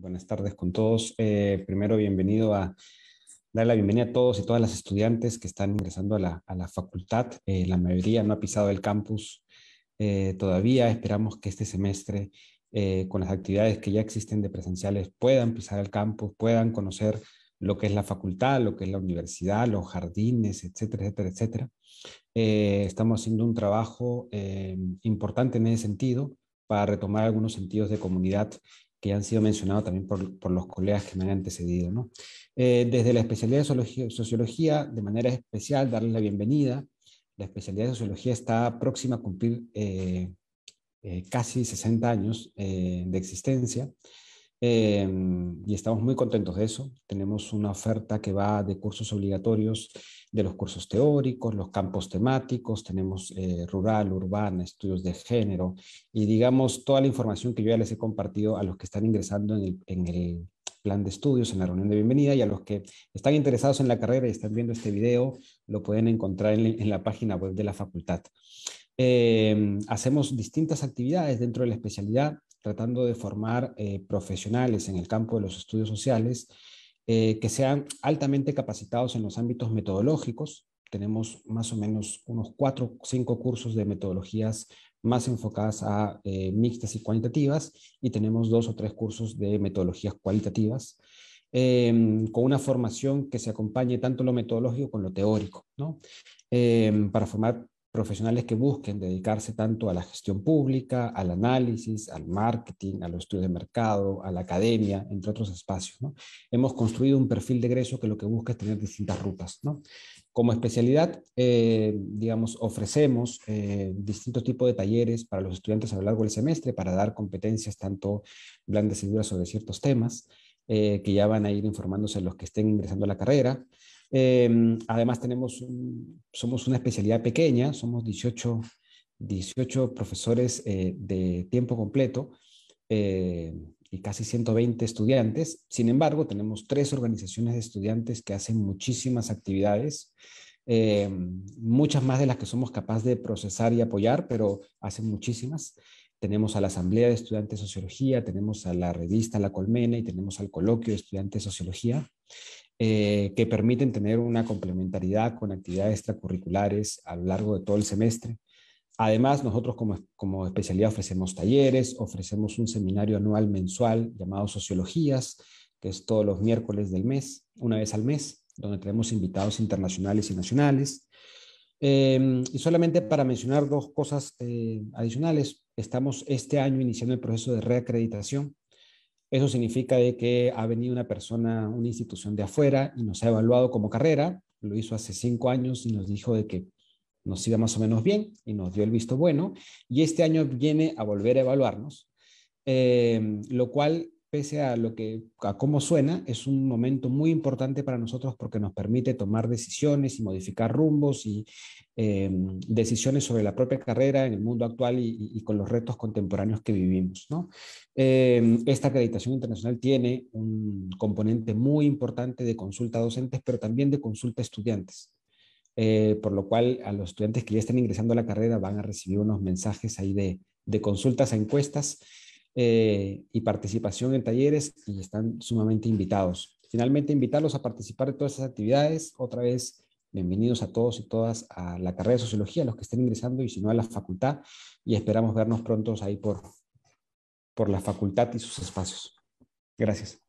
Buenas tardes con todos. Eh, primero, bienvenido a dar la bienvenida a todos y todas las estudiantes que están ingresando a la, facultad. Eh, la mayoría no ha pisado el campus eh, todavía. Esperamos que este semestre, con las actividades que ya existen de presenciales, puedan pisar el campus, puedan conocer lo que es la facultad, lo que es la universidad, los jardines, etcétera, etcétera, etcétera. estamos haciendo un trabajo importante en ese sentido para retomar algunos sentidos de comunidad que han sido mencionados también por, los colegas que me han antecedido. Eh, desde la especialidad de sociología, de manera especial, darles la bienvenida. La especialidad de sociología está próxima a cumplir eh, eh, casi 60 años de existencia. Em, y estamos muy contentos de eso. Tenemos una oferta que va de cursos obligatorios, de los cursos teóricos, los campos temáticos, tenemos eh, rural, urbana, estudios de género y digamos toda la información que yo ya les he compartido a los que están ingresando en el, plan de estudios, en la reunión de bienvenida y a los que están interesados en la carrera y están viendo este video, lo pueden encontrar en, la página web de la facultad. Em, hacemos distintas actividades dentro de la especialidad tratando de formar eh, profesionales en el campo de los estudios sociales eh, que sean altamente capacitados en los ámbitos metodológicos. Tenemos más o menos unos cuatro o cinco cursos de metodologías más enfocadas a eh, mixtas y cuantitativas y tenemos dos o tres cursos de metodologías cualitativas. Em, con una formación que se acompañe tanto lo metodológico con lo teórico, ¿no? Em, para formar profesionales que busquen dedicarse tanto a la gestión pública, al análisis, al marketing, a los estudios de mercado, a la academia, entre otros espacios. Hemos construido un perfil de egreso que lo que busca es tener distintas rutas. Como especialidad, eh, digamos, ofrecemos eh, distintos tipos de talleres para los estudiantes a lo largo del semestre para dar competencias tanto blandas y duras sobre ciertos temas, eh, que ya van a ir informándose los que estén ingresando a la carrera. Em, además, tenemos somos una especialidad pequeña, somos 18, 18 profesores eh, de tiempo completo eh, y casi 120 estudiantes. Sin embargo, tenemos tres organizaciones de estudiantes que hacen muchísimas actividades. Em, muchas más de las que somos capaces de procesar y apoyar, pero hacen muchísimas tenemos a la Asamblea de Estudiantes de Sociología, tenemos a la revista La Colmena y tenemos al Coloquio de Estudiantes de Sociología. Eh, que permiten tener una complementariedad con actividades extracurriculares a lo largo de todo el semestre. Además, nosotros como, como especialidad ofrecemos talleres, ofrecemos un seminario anual mensual llamado Sociologías, que es todos los miércoles del mes, una vez al mes, donde tenemos invitados internacionales y nacionales. Em, y solamente para mencionar dos cosas eh, adicionales, estamos este año iniciando el proceso de reacreditación eso significa de que ha venido una persona, una institución de afuera y nos ha evaluado como carrera, lo hizo hace cinco años y nos dijo de que nos iba más o menos bien y nos dio el visto bueno, y este año viene a volver a evaluarnos, eh, lo cual pese a lo que a cómo suena, es un momento muy importante para nosotros porque nos permite tomar decisiones y modificar rumbos y em, decisiones sobre la propia carrera en el mundo actual y, con los retos contemporáneos que vivimos. Em, esta acreditación internacional tiene un componente muy importante de consulta a docentes, pero también de consulta a estudiantes. Eh, por lo cual a los estudiantes que ya estén ingresando a la carrera van a recibir unos mensajes ahí de, de consultas a encuestas eh, y participación en talleres y están sumamente invitados. Finalmente, invitarlos a participar de todas estas actividades. Otra vez, bienvenidos a todos y todas a la carrera de sociología, a los que estén ingresando y si no a la facultad. Y esperamos vernos pronto ahí por, por la facultad y sus espacios. Gracias.